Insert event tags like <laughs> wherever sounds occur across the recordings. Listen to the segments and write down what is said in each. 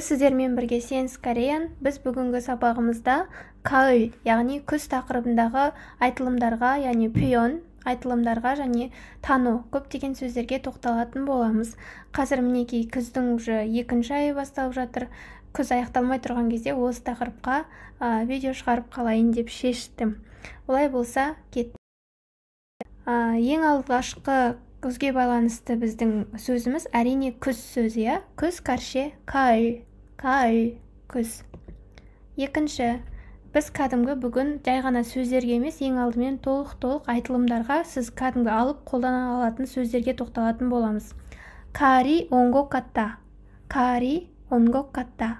сіздермен бірге Сенс Кореян. Біз бүгінгі сабағымызда қау, яғни күз тақырыбындағы айтылымдарға, яғни пион айтылымдарға және тану көп деген сөздерге тоқталатын боламыз. Қазір мінекей күздің уже екінші айы басталып жатыр. Күз аяқталмай тұрған кезде осы тақырыпқа видео шығарып қалайын деп шештім. Олай болса кет. ең алғашқы күзге байланысты біздің сөзіміз әрине күз сөзі иә күз қарше кай кай күз екінші біз кәдімгі бүгін жай ғана сөздерге емес ең алдымен толық толық айтылымдарға сіз кәдімгі алып қолдана алатын сөздерге тоқталатын боламыз кари онго катта кари онго катта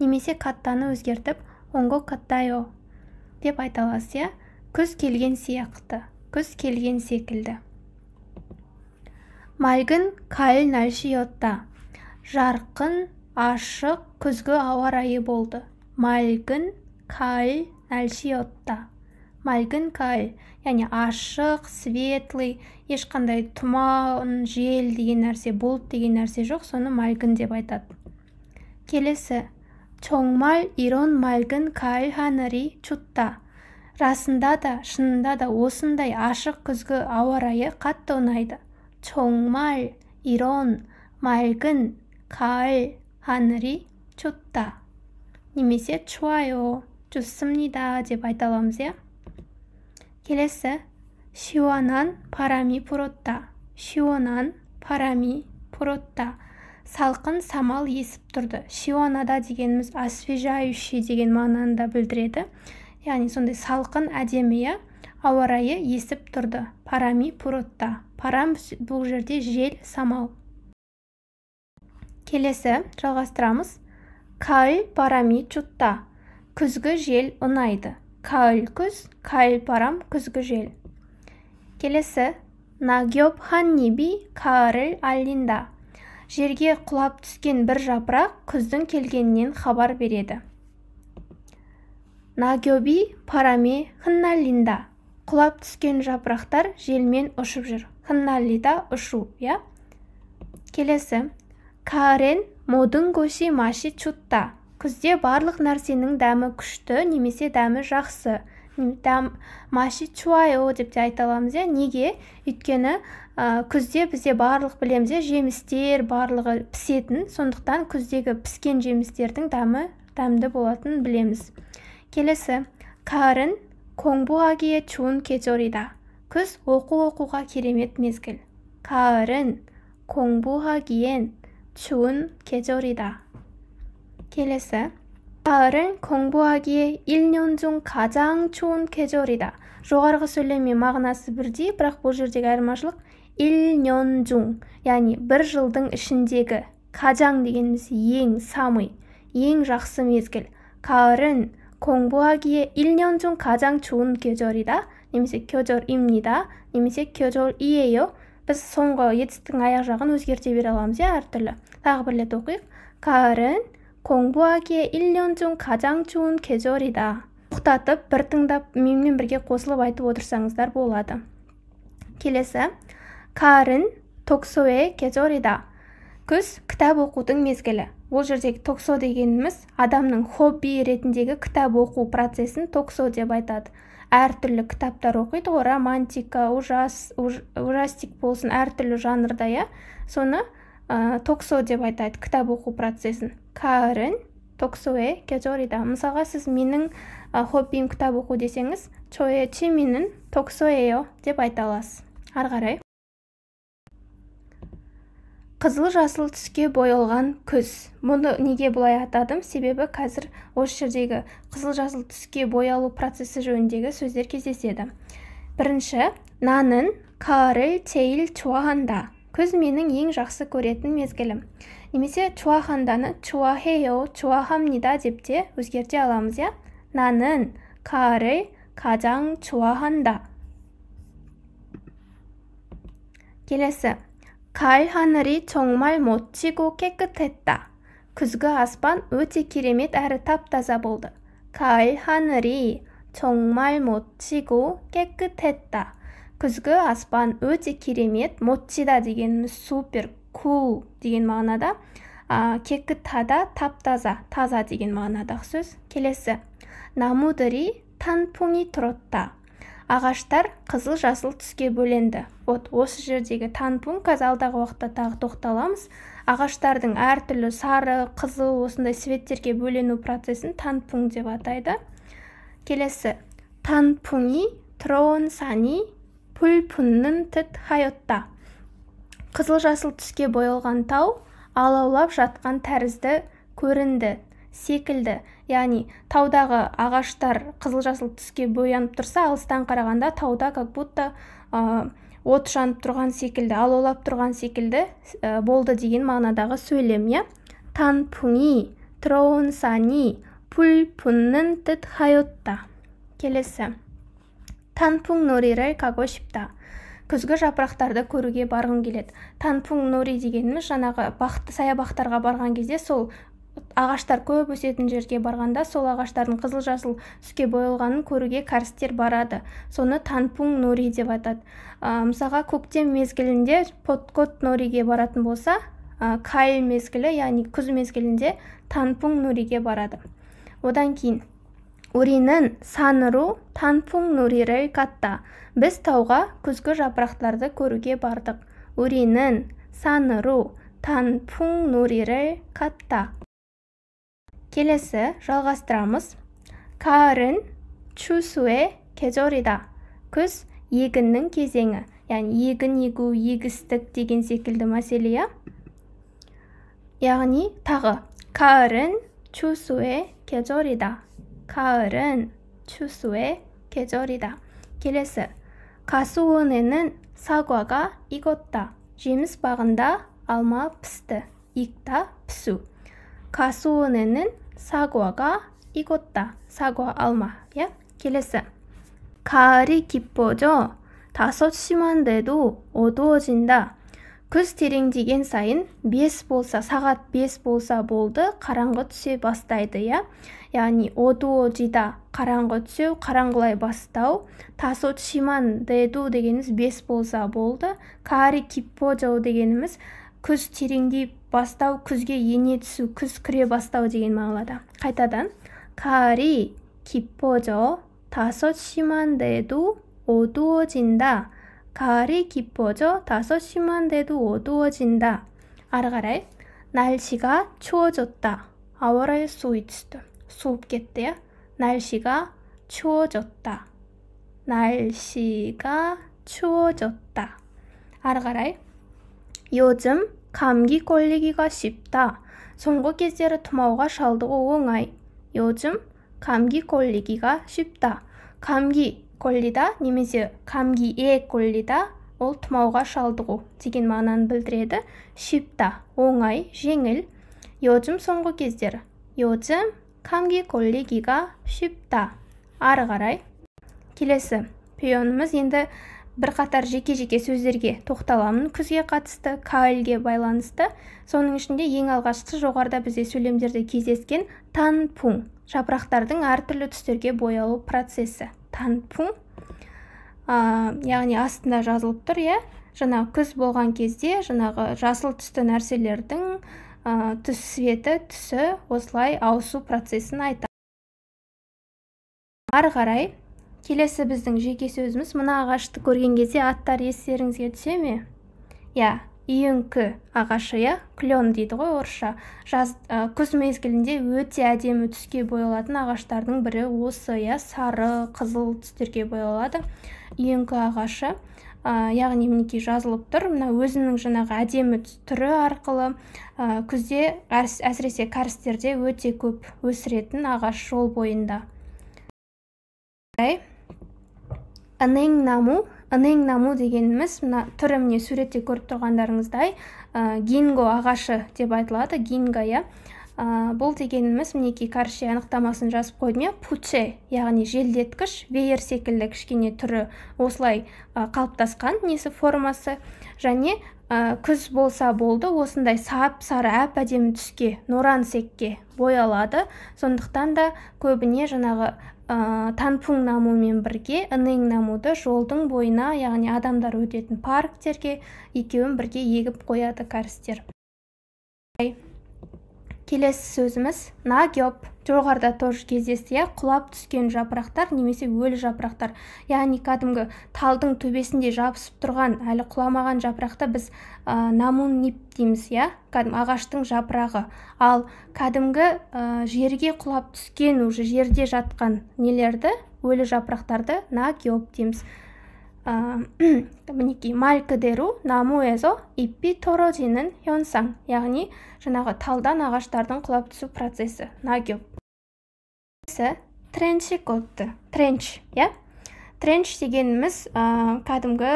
немесе каттаны өзгертіп онго каттайо деп айта аласыз иә күз келген сияқты күз келген секілді 맑은 가을 날씨였다. жарқын, ашық күзгі ауа райы болды. 맑은 가을 날씨였다. 맑은 가을, яғни ашық, светлый, ешқандай тұман, жел деген нәрсе, бұлт деген нәрсе жоқ, соны мәлгін деп айтады. Келесі. Чоңмал ирон мәлгін 가을 ханыри чутта расында да шынында да осындай ашық күзгі ауа райы қатты ұнайды чоңмаль ирон мальгін каль ханри чотта немесе чуайо чусымнида деп айта аламыз келесі шианан парами пуротта шионан парами пуротта салқын самал есіп тұрды шианада дегеніміз освежающий деген мағынаны да білдіреді яғни сондай салқын әдемі иә есіп тұрды парами пуротта парам бұл жерде жел самал келесі жалғастырамыз кал парами чутта күзгі жел ұнайды кал күз кал парам күзгі жел келесі нагеб ханниби карыл аллинда жерге құлап түскен бір жапырақ күздің келгенінен хабар береді Нагеби параме хнналинда құлап түскен жапырақтар желмен ұшып жүр 흩날리다 ұшу 야 келесі карен модың көші маши чутта күзде барлық нәрсенің дәмі күшті немесе дәмі жақсы дәм маши чуайо деп те айта аламыз иә неге өйткені ә, күзде бізде барлық білеміз иә жемістер барлығы пісетін сондықтан күздегі піскен жемістердің дәмі дәмді болатынын білеміз келесі карен коңбуагие чун кечорида күз оқу оқуға керемет мезгіл каарын коңбухагиен чуун кежорида келесі каарын коңбухагие илнен жун кежорида жоғарғы сөйлеммен мағынасы бірдей бірақ бұл жердегі айырмашылық илнен жун яғни бір жылдың ішіндегі кажаң дегеніміз ең самый ең жақсы мезгіл каарын коңбухагие илнен жун чуын кежорида немесе имнида немесе иэйо біз соңғы етістіктің аяқ жағын өзгерте бере аламыз иә әртүрлі тағы бір рет оқиық 가을은 공부하기에 1 тоқтатып бір тыңдап менімен бірге қосылып айтып отырсаңыздар болады келесі карын токсое Кежорида күз кітап оқудың мезгілі бұл жердегі токсо дегеніміз адамның хобби ретіндегі кітап оқу процесін токсо деп айтады әртүрлі кітаптар оқиды ғой романтика ужас ужастик болсын әртүрлі жанрда иә соны ә, токсо деп айтады кітап оқу процесін карен токсоэ кеорида мысалға сіз менің ә, хоббиім кітап оқу десеңіз чое чиминің токсоэо деп айта аласыз ары қарай қызыл-жасыл түске боялған күз мұны неге бұлай атадым себебі қазір осы жердегі қызыл-жасыл түске боялу процесі жөніндегі сөздер кездеседі бірінші нанын 가을을 тейл чуаханда күз менің ең жақсы көретін мезгілім немесе чуаханданы чуахео чуахамнида деп те өзгерте аламыз иә Нанын 가을을 가장 чуаханда келесі 가을 하늘이 정말 멋지고 깨끗했다. 그즈그 아스반 өте керемет әрі тап-таза болды. 가을 하늘이 정말 멋지고 깨끗했다. 그즈그 아스반 өте керемет 멋지다 деген супер cool деген мағынада а, 깨끗하다, 탑다자, 타자 деген мағынадағы сөз. келесі. 나무들이 탄풍이 들었다. ағаштар қызыл-жасыл түске бөленді вот осы жердегі қазір алдағы уақытта тағы тоқталамыз ағаштардың әртүрлі сары қызыл осындай светтерге бөлену процесін танпун деп атайды келесі танпуни трон сани пульпуннын тіт хайотта қызыл жасыл түске боялған тау алаулап жатқан тәрізді көрінді секілді яғни таудағы ағаштар қызыл-жасыл түске боянып тұрса алыстан қарағанда тауда как будто ә, от жанып тұрған секілді алаулап тұрған секілді болды деген мағынадағы сөйлем иә сани, троунсани пуннын тіт хайотта келесі танпун норирай кагошипта күзгі жапырақтарды көруге барғым келеді танпун нори дегеніміз жаңағы бақты саябақтарға барған кезде сол ағаштар көп өсетін жерге барғанда сол ағаштардың қызыл-жасыл түске боялғанын көруге кәрістер барады соны танпуң нори деп атады ә, мысалға көктем мезгілінде поткот нориге баратын болса ә, кай мезгілі яғни күз мезгілінде танпун нориге барады одан кейін саныру танпун нори рейкатта біз тауға күзгі жапырақтарды көруге бардық. саныру танпуң нори 갔다. келесі жалғастырамыз 가을은 추수의 계절이다. күз егіннің кезеңі яғни егін егу егістік деген секілді мәселе иә яғни тағы 가을은 추수의 계절이다. 가을은 추수의 계절이다. келесі 가수원에는 사과가 익었다. жеміс бағында алма пісті. 익다, пісу. 가수원에는 икотта. 익었다. алма. Келесі. 예? келесі. Кари Тасо 다섯 деду оду 어두워진다. күз тереңдеген сайын бес болса сағат бес болса болды қараңғы түсе бастайды иә яғни одуожида қараңғы түсеу қараңғылай бастау Тасо деду дегеніз бес болса болды кари киппо жо дегеніміз күз тереңдейп бастау күзге ене түсу күз кіре бастау деген мағынада қайтадан 가을이 깊어져 다섯 시만 돼도 어두워진다. 가을이 깊어져 다섯 시만 돼도 어두워진다. 알아가래? 날씨가 추워졌다. 아워랄 소이츠도 수업겠대요. 날씨가 추워졌다. 날씨가 추워졌다. 알아가래? 요즘 камгикоигига шипта соңғы кездері тұмауға шалдығу оңай йоджим камги коллигига шипта камги коллида немесе камги е коллита ол тұмауға шалдығы деген мағынаны білдіреді шипта оңай жеңіл йоджім соңғы кездері йоджм камги коллигига шипта ары қарай келесі пионымыз енді бірқатар жеке-жеке сөздерге тоқталамын күзге қатысты каэльге байланысты соның ішінде ең алғашқысы жоғарыда бізде сөйлемдерде кездескен танпун жапырақтардың әртүрлі түстерге боялу процесі танпун ә, яғни астында жазылып тұр иә жаңағы күз болған кезде жаңағы жасыл түсті нәрселердің ә, түс светі түсі осылай ауысу процесін айтады ары қарай келесі біздің жеке сөзіміз мына ағашты көрген кезде аттар естеріңізге түсе ме иә үйеңкі ағашы иә клен дейді ғой орысша жаз күз мезгілінде өте әдемі түске боялатын ағаштардың бірі осы иә сары қызыл түстерге боялады үйеңкі ағашы ә, яғни мінекей жазылып тұр мына өзінің жаңағы әдемі түрі арқылы ә, күзде әсіресе кәрістерде өте көп өсіретін ағаш жол бойында ынең наму ынең наму дегеніміз мына түрі міне суретте көріп тұрғандарыңыздай ә, гинго ағашы деп айтылады гинго иә бұл дегеніміз мінекей қаршы анықтамасын жазып қойдым иә пуче яғни желдеткіш веер секілді кішкене түрі осылай ә, қалыптасқан несі формасы және ә, күз болса болды осындай сап сары әп әдемі түске норан секке боялады сондықтан да көбіне жаңағы ә, э, танпунг намумен бірге ының намуды жолдың бойына яғни адамдар өтетін парктерге екеуін бірге егіп қояды кәрістер келесі сөзіміз нагеп жоғарыда тоже кездесті иә құлап түскен жапырақтар немесе өлі жапырақтар яғни кәдімгі талдың төбесінде жабысып тұрған әлі құламаған жапырақты біз ә, нип дейміз иә кәдімгі ағаштың жапырағы ал кәдімгі жерге құлап түскен уже жерде жатқан нелерді өлі жапырақтарды нагеп дейміз мінекей малькідеру наму에서 잎이 떨어지는 현상 яғни жаңағы талдан ағаштардың құлап түсу процесі нагёб тренчи отты тренч иә тренч дегеніміз ә, кәдімгі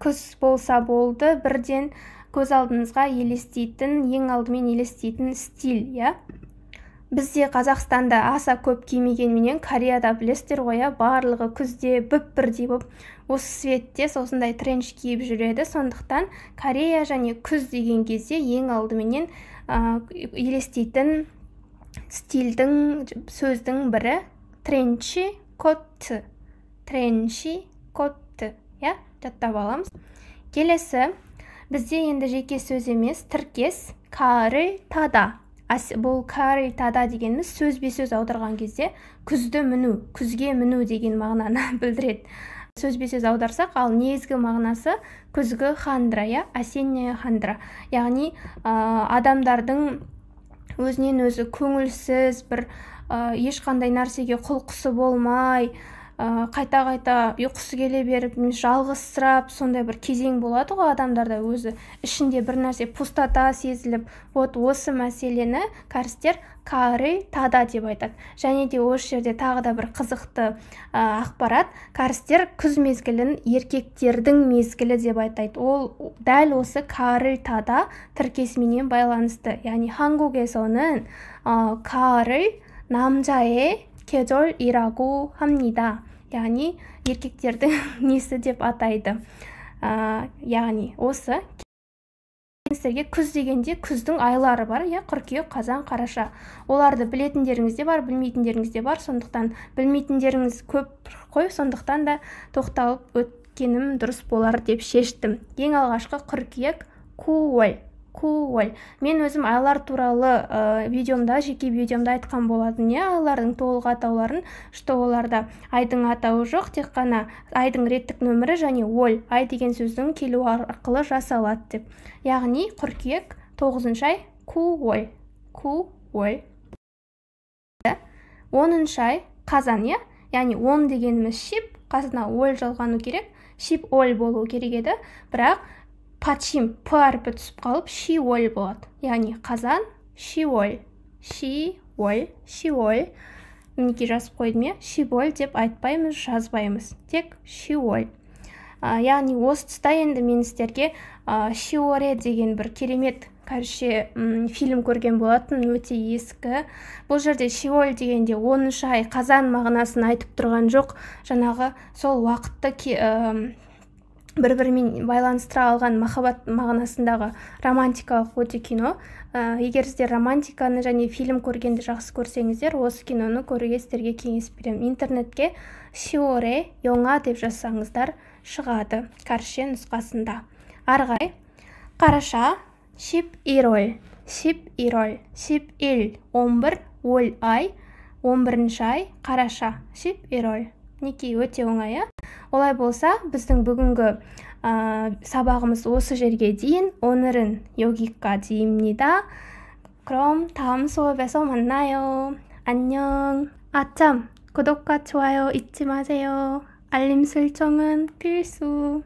күз болса болды бірден көз алдыңызға елестейтін ең алдымен елестейтін стиль иә бізде қазақстанда аса көп кимегенменен кореяда білесіздер ғой иә барлығы күзде бүп бірдей болып осы светте осындай тренч киіп жүреді сондықтан корея және күз деген кезде ең алдыменен ә, елестейтін стильдің сөздің бірі тренчи котты тренчи котты иә жаттап аламыз келесі бізде енді жеке сөз емес тіркес кары тада бұл кари тада дегеніміз сөзбе сөз аударған кезде күзді міну күзге міну деген мағынаны <laughs> білдіреді сөзбе сөз аударсақ ал негізгі мағынасы күзгі хандра иә осенняя хандра яғни ә, адамдардың өзінен өзі көңілсіз бір ә, ешқандай нәрсеге құлқысы болмай Э, қайта қайта ұйқысы келе беріп жалғызсырап сондай бір кезең болады ғой адамдарда өзі ішінде бір нәрсе пустота сезіліп вот осы мәселені кәрістер кары тада деп айтады және де осы жерде тағы да бір қызықты э, ақпарат кәрістер күз мезгілін еркектердің мезгілі деп атайды ол дәл осы кары тада тіркесіменен байланысты яғни хангуге ә, э, кары намжае 계절이라고 합니다. яғни еркектердің несі деп атайды яғни осы сіздерге күз дегенде күздің айлары бар иә қыркүйек қазан қараша оларды білетіндеріңіз де бар білмейтіндеріңіз де бар сондықтан білмейтіндеріңіз көп қой сондықтан да тоқталып өткенім дұрыс болар деп шештім ең алғашқы қыркүйек куоль куоль мен өзім айлар туралы ә, видеомда жеке видеомда айтқан болатын иә айлардың толық атауларын что оларда айдың атауы жоқ тек қана айдың реттік нөмірі және оль ай деген сөздің келу арқылы жасалады деп яғни қыркүйек тоғызыншы ай ку ку ой оныншы ай қазан иә яғни он дегеніміз шип қасына оль жалғану керек шип оль болу керек еді бірақ пачим п әрпі түсіп қалып шиоль болады яғни қазан шиоль шиоль шиоль мінекей жазып қойдым иә шиоль деп айтпаймыз жазбаймыз тек шиоль яғни осы тұста енді мен сіздерге шиоре деген бір керемет кәріше фильм көрген болатын өте ескі бұл жерде шиоль дегенде оныншы ай қазан мағынасын айтып тұрған жоқ жаңағы сол уақытты бір бірімен байланыстыра алған махаббат мағынасындағы романтикалық өте кино ә, егер сіздер романтиканы және фильм көргенді жақсы көрсеңіздер осы киноны көруге сіздерге кеңес беремін интернетке сиоре йоңа деп жазсаңыздар шығады кәрісше нұсқасында ары қараша шип ироль шип ироль шип ил он бір ол ай он бірінші ай қараша шип ироль мінекей өте оңайы олай болса біздің бүгінгі ә, сабағымыз осы жерге дейін 오늘은 여기까지입니다 그럼 다음 수업에서 만나요 안녕 아참 구독과 좋아요 잊지 마세요 알림 설정은 필수